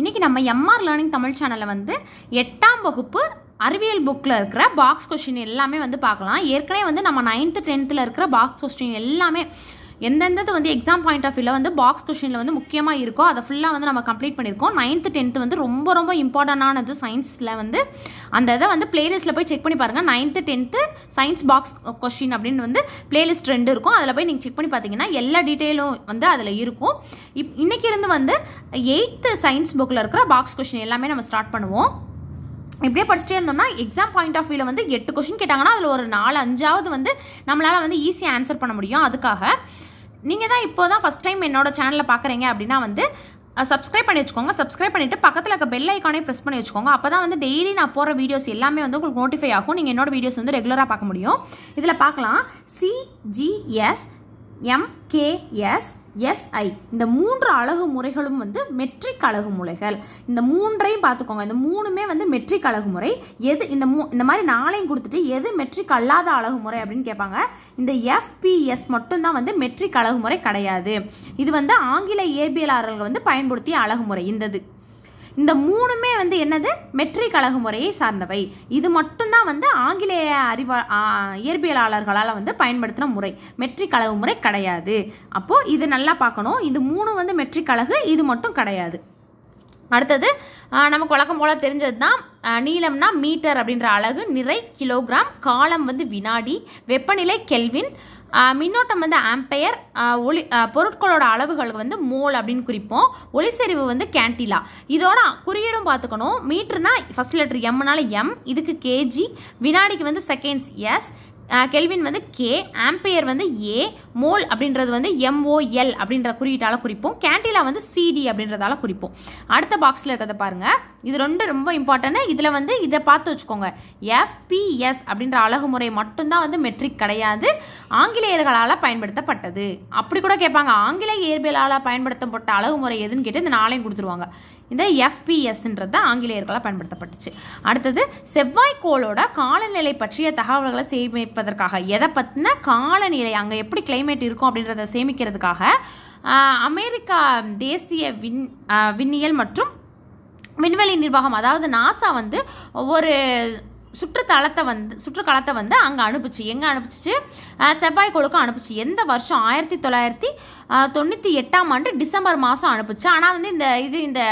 இன்றைக்கி நம்ம MR learning Tamil சேனலில் வந்து எட்டாம் வகுப்பு அறிவியல் புக்கில் இருக்கிற பாக்ஸ் கொஸ்டின் எல்லாமே வந்து பார்க்கலாம் ஏற்கனவே வந்து நம்ம நைன்த்து டென்த்தில் இருக்கிற பாக்ஸ் கொஸ்டின் எல்லாமே எந்தெந்தது வந்து எக்ஸாம் பாயிண்ட் ஆஃப் வியூவில் வந்து பாக்ஸ் கொஷினில் வந்து முக்கியமாக இருக்கோ அதை ஃபுல்லாக வந்து நம்ம கம்ப்ளீட் பண்ணியிருக்கோம் நைன்த்து டென்த்து வந்து ரொம்ப ரொம்ப இம்பார்ட்டண்டானது சயின்ஸில் வந்து அந்த இதை வந்து பிளேலிஸ்ட்டில் போய் செக் பண்ணி பாருங்கள் ninth tenth science box question அப்படின்னு வந்து பிளேலிஸ்ட் ரெண்டு இருக்கும் அதில் போய் நீங்கள் செக் பண்ணி பார்த்தீங்கன்னா எல்லா டீட்டெயிலும் வந்து அதில் இருக்கும் இப் இன்றைக்கி இருந்து வந்து எயித்து சயின்ஸ் புக்கில் இருக்கிற பாக்ஸ் கொஷின் எல்லாமே நம்ம ஸ்டார்ட் பண்ணுவோம் இப்படியே படிச்சுட்டே இருந்தோம்னா எக்ஸாம் பாயிண்ட் ஆஃப் வியூவில் வந்து எட்டு கொஷின் கேட்டாங்கன்னா அதில் ஒரு நாலு அஞ்சாவது வந்து நம்மளால் வந்து ஈஸியாக ஆன்சர் பண்ண முடியும் அதுக்காக நீங்கள் தான் இப்போ தான் ஃபஸ்ட் டைம் என்னோட சேனலை பார்க்குறீங்க அப்படின்னா வந்து சப்ஸ்கிரைப் பண்ணி வச்சுக்கோங்க சப்ஸ்கிரைப் பண்ணிட்டு பக்கத்தில் இருக்க பெல் ஐக்கானே ப்ரெஸ் பண்ணி வச்சுக்கோங்க அப்போ தான் வந்து டெய்லி நான் போகிற வீடியோஸ் எல்லாமே வந்து உங்களுக்கு நோட்டிஃபை ஆகும் நீங்கள் என்னோட வீடியோஸ் வந்து ரெகுலராக பார்க்க முடியும் இதில் பார்க்கலாம் சிஜிஎஸ் எம்கேஎஸ் எஸ்ஐ இந்த மூன்று அழகு முறைகளும் வந்து மெட்ரிக் அழகு முறைகள் இந்த மூன்றையும் பார்த்துக்கோங்க இந்த மூணுமே வந்து மெட்ரிக் அழகு முறை எது இந்த மூ இந்த மாதிரி நாளையும் கொடுத்துட்டு எது மெட்ரிக் அல்லாத அழகு முறை அப்படின்னு கேட்பாங்க இந்த எஃபிஎஸ் மட்டும்தான் வந்து மெட்ரிக் அழகு முறை கிடையாது இது வந்து ஆங்கில இயற்பியலாளர்கள் வந்து பயன்படுத்திய அழகு முறை இந்த இந்த மூணுமே வந்து என்னது மெட்ரிக் அழகு முறையை சார்ந்தவை இது மட்டும்தான் வந்து ஆங்கிலேய அறிவா இயற்பியலாளர்களால் வந்து பயன்படுத்தின முறை மெட்ரிக் அழகு முறை கிடையாது அப்போது இது நல்லா பார்க்கணும் இது மூணு வந்து மெட்ரிக் அழகு இது மட்டும் கிடையாது அடுத்தது நமக்கு வழக்கம் போல் தெரிஞ்சது தான் நீளம்னா மீட்டர் அப்படின்ற அழகு நிறை கிலோகிராம் காலம் வந்து வினாடி வெப்பநிலை கெல்வின் மின்னோட்டம் வந்து ஆம்பையர் ஒளி பொருட்களோட அளவுகளுக்கு வந்து மோல் அப்படின்னு குறிப்போம் ஒளி செறிவு வந்து கேண்டிலா இதோட குறியீடும் பார்த்துக்கணும் மீட்டர்னா ஃபஸ்ட் லெட்டர் எம்னால எம் இதுக்கு கேஜி வினாடிக்கு வந்து செகண்ட்ஸ் எஸ் கெல்வின் வந்து கே ஆம்பையர் வந்து ஏ மோல் அப்படின்றது வந்து எம்ஓஎல் அப்படின்ற குறியீட்டால் குறிப்போம் கேண்டிலா வந்து சிடி அப்படின்றதால குறிப்போம் அடுத்த பாக்ஸில் இருக்கிறத பாருங்கள் இது ரெண்டு ரொம்ப இம்பார்ட்டன்ட் இதில் வந்து இதை பார்த்து வச்சுக்கோங்க எஃபிஎஸ் அப்படின்ற அழகுமுறை மட்டும்தான் வந்து மெட்ரிக் கிடையாது ஆங்கிலேயர்களால் பயன்படுத்தப்பட்டது அப்படி கூட கேட்பாங்க ஆங்கிலேய இயற்பியலால் பயன்படுத்தப்பட்ட அழகுமுறை எதுன்னு கேட்டு இந்த நாளையும் கொடுத்துருவாங்க இந்த எஃபிஎஸ்ன்றது தான் ஆங்கிலேயர்களால் பயன்படுத்தப்பட்டுச்சு அடுத்தது செவ்வாய்க்கோளோட காலநிலை பற்றிய தகவல்களை சேமிப்பதற்காக எதை பற்றின காலநிலை அங்கே எப்படி கிளைம் கிளைமேட் இருக்கும் அப்படின்றத சேமிக்கிறதுக்காக அமெரிக்கா தேசிய விண் விண்ணியல் மற்றும் விண்வெளி நிர்வாகம் அதாவது நாசா வந்து ஒரு சுற்றுத்தலத்தை வந்து சுற்றுக்காலத்தை வந்து அங்கே அனுப்பிச்சு எங்கே அனுப்பிச்சிச்சு செவ்வாய் கோளுக்கு அனுப்பிச்சு எந்த வருஷம் ஆயிரத்தி தொள்ளாயிரத்தி தொண்ணூற்றி எட்டாம் ஆண்டு டிசம்பர் மாதம் அனுப்பிச்சு ஆனால் வந்து இந்த இது இந்த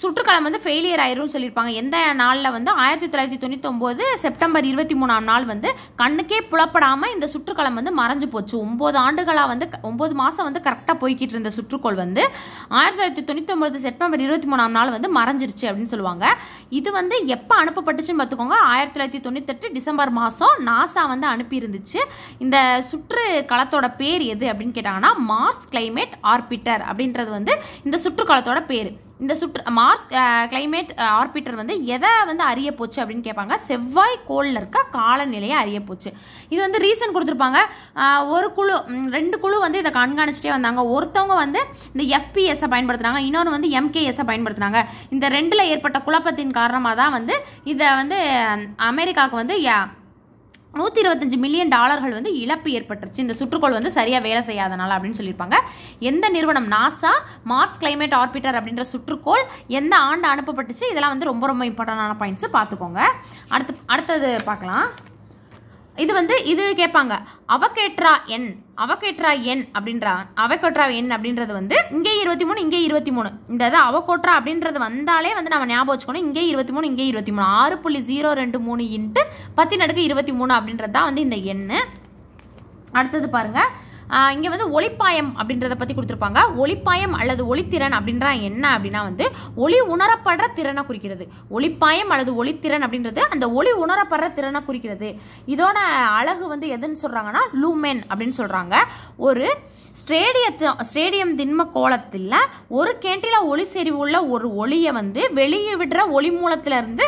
சுற்றுக்காலம் வந்து ஃபெயிலியர் ஆயிரும்னு சொல்லியிருப்பாங்க எந்த நாளில் வந்து ஆயிரத்தி தொள்ளாயிரத்தி ஒம்போது செப்டம்பர் இருபத்தி மூணாம் நாள் வந்து கண்ணுக்கே புலப்படாமல் இந்த சுற்றுக்காலம் வந்து மறைஞ்சு போச்சு ஒம்பது ஆண்டுகளாக வந்து ஒம்பது மாதம் வந்து கரெக்டாக போய்கிட்டு இருந்த சுற்றுக்கோள் வந்து ஆயிரத்தி தொள்ளாயிரத்தி தொண்ணூத்தொம்பது செப்டம்பர் இருபத்தி மூணாம் நாள் வந்து மறைஞ்சிருச்சு அப்படின்னு சொல்லுவாங்க இது வந்து எப்போ அனுப்பப்பட்டுச்சுன்னு பார்த்துக்கோங்க ஆயிரத்தி தொள்ளாயிரத்தி தொண்ணூத்தெட்டு டிசம்பர் மாதம் நாசா வந்து அனுப்பியிருந்துச்சு இந்த சுற்று களத்தோட பேர் எது அப்படின்னு கேட்டாங்கன்னா மாஸ் கிளைமேட் ஆர்பிட்டர் அப்படின்றது வந்து இந்த சுற்றுக்காலத்தோட பேர் இந்த சுற்று மார்ஸ் கிளைமேட் ஆர்பிட்டர் வந்து எதை வந்து அறிய போச்சு அப்படின்னு கேட்பாங்க செவ்வாய் கோளில் இருக்க காலநிலையை அறிய போச்சு இது வந்து ரீசன் கொடுத்துருப்பாங்க ஒரு குழு ரெண்டு குழு வந்து இதை கண்காணிச்சிட்டே வந்தாங்க ஒருத்தவங்க வந்து இந்த எஃபிஎஸ்ஸை பயன்படுத்துகிறாங்க இன்னொன்று வந்து எம்கேஎஸ்ஸை பயன்படுத்துகிறாங்க இந்த ரெண்டில் ஏற்பட்ட குழப்பத்தின் காரணமாக தான் வந்து இதை வந்து அமெரிக்காவுக்கு வந்து நூற்றி இருபத்தஞ்சு மில்லியன் டாலர்கள் வந்து இழப்பு ஏற்பட்டுருச்சு இந்த சுற்றுக்கோள் வந்து சரியாக வேலை செய்யாதனால அப்படின்னு சொல்லியிருப்பாங்க எந்த நிறுவனம் நாசா மார்ஸ் கிளைமேட் ஆர்பிட்டர் அப்படின்ற சுற்றுக்கோள் எந்த ஆண்டு அனுப்பப்பட்டுச்சு இதெல்லாம் வந்து ரொம்ப ரொம்ப இம்பார்ட்டண்டான பாயிண்ட்ஸு பார்த்துக்கோங்க அடுத்து அடுத்தது பார்க்கலாம் இது வந்து இது கேட்பாங்க அவகேட்ரா எண் அவகேட்ரா எண் அப்படின்றா அவகோட்ரா எண் அப்படின்றது வந்து இங்கே இருபத்தி மூணு இங்கே இருபத்தி மூணு இந்த இது அவகோட்ரா அப்படின்றது வந்தாலே வந்து நம்ம ஞாபகம் வச்சுக்கணும் இங்கே இருபத்தி மூணு இங்கே இருபத்தி மூணு ஆறு புள்ளி ஜீரோ ரெண்டு மூணு இன்ட்டு பத்து நடுக்கு இருபத்தி மூணு அப்படின்றது தான் வந்து இந்த எண் அடுத்தது பாருங்கள் இங்கே வந்து ஒளிப்பாயம் அப்படின்றத பற்றி கொடுத்துருப்பாங்க ஒளிப்பாயம் அல்லது ஒளித்திறன் அப்படின்றா என்ன அப்படின்னா வந்து ஒளி உணரப்படுற திறனை குறிக்கிறது ஒளிப்பாயம் அல்லது ஒளித்திறன் அப்படின்றது அந்த ஒளி உணரப்படுற திறனை குறிக்கிறது இதோட அழகு வந்து எதுன்னு சொல்கிறாங்கன்னா லூமென் அப்படின்னு சொல்கிறாங்க ஒரு ஸ்டேடியத்து ஸ்டேடியம் திண்ம கோலத்தில் ஒரு கேண்டில ஒளி செறிவுள்ள ஒரு ஒளியை வந்து வெளியே விடுற ஒளி மூலத்திலிருந்து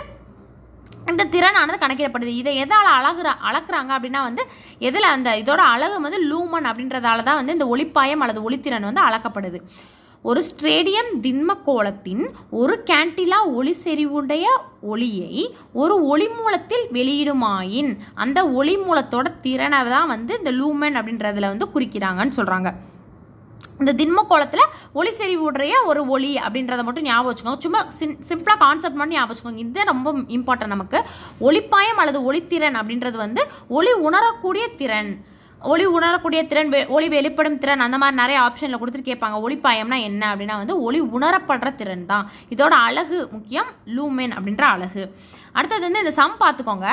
இந்த திறனானது கணக்கிடப்படுது இதை எதால் அழகுற அளக்குறாங்க அப்படின்னா வந்து எதில் அந்த இதோட அளவு வந்து லூமன் அப்படின்றதால தான் வந்து இந்த ஒளிப்பாயம் அல்லது ஒளித்திறன் வந்து அளக்கப்படுது ஒரு ஸ்டேடியம் திண்ம கோலத்தின் ஒரு கேண்டிலா ஒளி செறிவுடைய ஒளியை ஒரு ஒளி மூலத்தில் வெளியிடுமாயின் அந்த ஒளி மூலத்தோட திறனை தான் வந்து இந்த லூமன் அப்படின்றதுல வந்து குறிக்கிறாங்கன்னு சொல்கிறாங்க இந்த திண்ம கோலத்தில் ஒளி செறிவுடைய ஒரு ஒளி அப்படின்றத மட்டும் ஞாபகம் வச்சுக்கோங்க சும்மா சிம் சிம்பிளாக கான்செப்ட் மட்டும் ஞாபகம் வச்சுக்கோங்க இது ரொம்ப இம்பார்ட்டன்ட் நமக்கு ஒளிப்பாயம் அல்லது ஒளித்திறன் அப்படின்றது வந்து ஒளி உணரக்கூடிய திறன் ஒளி உணரக்கூடிய திறன் ஒளி வெளிப்படும் திறன் அந்த மாதிரி நிறைய ஆப்ஷனில் கொடுத்துட்டு கேட்பாங்க ஒளிப்பாயம்னா என்ன அப்படின்னா வந்து ஒளி உணரப்படுற திறன் தான் இதோட அழகு முக்கியம் லூமென் அப்படின்ற அழகு அடுத்தது வந்து இந்த சம் பார்த்துக்கோங்க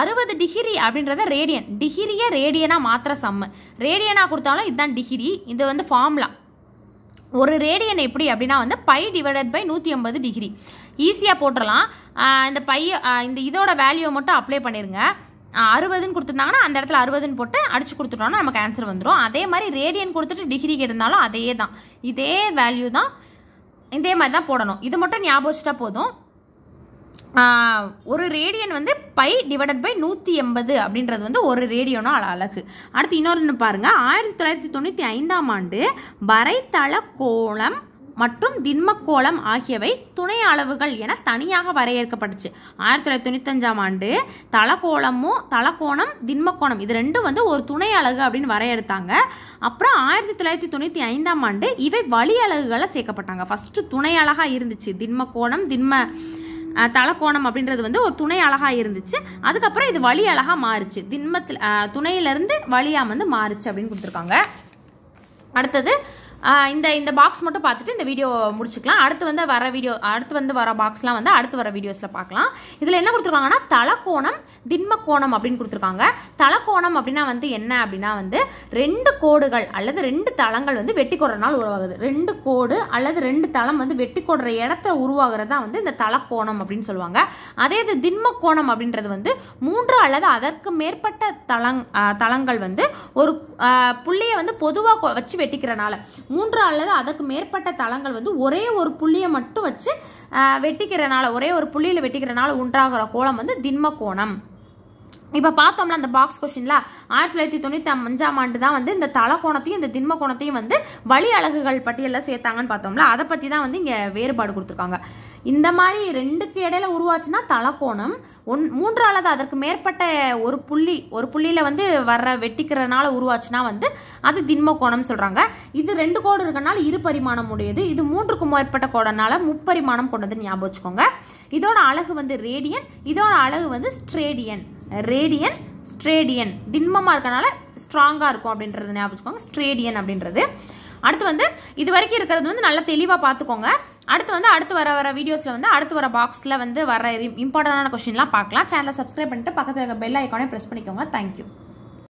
அறுபது டிகிரி அப்படின்றத ரேடியன் டிகிரியே ரேடியனாக மாத்திர சம்மு ரேடியனாக கொடுத்தாலும் இதுதான் டிகிரி இது வந்து ஃபார்முலா ஒரு ரேடியன் எப்படி அப்படின்னா வந்து பை டிவைடட் பை நூற்றி ஐம்பது டிகிரி ஈஸியாக போட்டுடலாம் இந்த பைய இந்த இதோட வேல்யூ மட்டும் அப்ளை பண்ணிடுங்க அறுபதுன்னு கொடுத்துருந்தாங்கன்னா அந்த இடத்துல அறுபதுன்னு போட்டு அடிச்சு கொடுத்துட்டோம்னா நமக்கு ஆன்சர் வந்துடும் அதே மாதிரி ரேடியன் கொடுத்துட்டு டிகிரி கேட்டிருந்தாலும் அதே தான் இதே வேல்யூ தான் இதே மாதிரி தான் போடணும் இது மட்டும் ஞாபகம் போதும் ஒரு ரேடியன் வந்து பை டிவைடட் பை நூற்றி எண்பது அப்படின்றது வந்து ஒரு ரேடியோனால் அழகு அடுத்து இன்னொரு பாருங்கள் ஆயிரத்தி தொள்ளாயிரத்தி தொண்ணூற்றி ஐந்தாம் ஆண்டு வரைத்தள கோலம் மற்றும் திண்மக்கோளம் ஆகியவை துணை அளவுகள் என தனியாக வரையறுக்கப்பட்டுச்சு ஆயிரத்தி தொள்ளாயிரத்தி தொண்ணூத்தஞ்சாம் ஆண்டு தலக்கோளமும் தலக்கோணம் திண்மக்கோணம் இது ரெண்டும் வந்து ஒரு துணை அழகு அப்படின்னு வரையறுத்தாங்க அப்புறம் ஆயிரத்தி தொள்ளாயிரத்தி தொண்ணூற்றி ஐந்தாம் ஆண்டு இவை வழி அழகுகளை சேர்க்கப்பட்டாங்க ஃபஸ்ட்டு துணை அழகாக இருந்துச்சு திண்மக்கோணம் திண்ம தலக்கோணம் அப்படின்றது வந்து ஒரு துணை அழகாக இருந்துச்சு அதுக்கப்புறம் இது வழி அழகாக மாறுச்சு திண்மத்தில் துணையிலேருந்து வழியாக வந்து மாறுச்சு அப்படின்னு கொடுத்துருக்காங்க அடுத்தது இந்த இந்த பாக்ஸ் மட்டும் பார்த்துட்டு இந்த வீடியோ முடிச்சுக்கலாம் அடுத்து வந்து வர வீடியோ அடுத்து வந்து வர பாக்ஸ்லாம் வந்து அடுத்து வர வீடியோஸில் பார்க்கலாம் இதில் என்ன கொடுத்துருக்காங்கன்னா தலக்கோணம் திண்ம கோணம் அப்படின்னு கொடுத்துருக்காங்க தலக்கோணம் அப்படின்னா வந்து என்ன அப்படின்னா வந்து ரெண்டு கோடுகள் அல்லது ரெண்டு தளங்கள் வந்து வெட்டி கொடுறனால உருவாகுது ரெண்டு கோடு அல்லது ரெண்டு தளம் வந்து வெட்டி கொடுற இடத்த உருவாகிறது தான் வந்து இந்த தலக்கோணம் அப்படின்னு சொல்லுவாங்க அதே இது திண்ம கோணம் அப்படின்றது வந்து மூன்று அல்லது அதற்கு மேற்பட்ட தளங் தளங்கள் வந்து ஒரு புள்ளியை வந்து பொதுவாக வச்சு வெட்டிக்கிறனால மூன்று அல்லது அதற்கு மேற்பட்ட தளங்கள் வந்து ஒரே ஒரு புள்ளியை மட்டும் வச்சு வெட்டிக்கிறனால ஒரே ஒரு புள்ளியில் வெட்டிக்கிறனால உண்டாகிற கோலம் வந்து திண்ம கோணம் இப்போ பார்த்தோம்னா அந்த பாக்ஸ் கொஷின்ல ஆயிரத்தி தொள்ளாயிரத்தி தொண்ணூற்றி அஞ்சாம் ஆண்டு தான் வந்து இந்த கோணத்தையும் இந்த திண்ம கோணத்தையும் வந்து வழி அழகுகள் பட்டியலில் சேர்த்தாங்கன்னு பார்த்தோம்ல அதை பற்றி தான் வந்து இங்கே வேறுபாடு கொடுத்துருக்காங்க இந்த மாதிரி ரெண்டுக்கு இடையில உருவாச்சுன்னா தலக்கோணம் ஒன் மூன்று அல்லது அதற்கு மேற்பட்ட ஒரு புள்ளி ஒரு புள்ளியில் வந்து வர்ற வெட்டிக்கிறதுனால உருவாச்சுன்னா வந்து அது திண்ம கோணம் சொல்கிறாங்க இது ரெண்டு கோடு இருக்கனால இரு பரிமாணம் உடையது இது மூன்றுக்கும் மேற்பட்ட கோடனால முப்பரிமாணம் கொண்டதுன்னு ஞாபகம் வச்சுக்கோங்க இதோட அழகு வந்து ரேடியன் இதோட அழகு வந்து ஸ்ட்ரேடியன் ரேடியன் ஸ்ட்ரேடியன் திண்மமாக இருக்கனால ஸ்ட்ராங்காக இருக்கும் அப்படின்றது ஞாபகம் வச்சுக்கோங்க ஸ்ட்ரேடியன் அப்படின்றது அடுத்து வந்து இது வரைக்கும் இருக்கிறது வந்து நல்லா தெளிவாக பார்த்துக்கோங்க அடுத்து வந்து அடுத்து வர வர வீடியோஸில் வந்து அடுத்து வர பாக்ஸில் வந்து வர இம்பார்ட்டண்டான கொஷின்லாம் பார்க்கலாம் சேனலை சப்ஸ்கிரைப் பண்ணிட்டு பக்கத்தில் இருக்க பெல் ஐக்கானே ப்ரெஸ் பண்ணிக்கோங்க தேங்க்யூ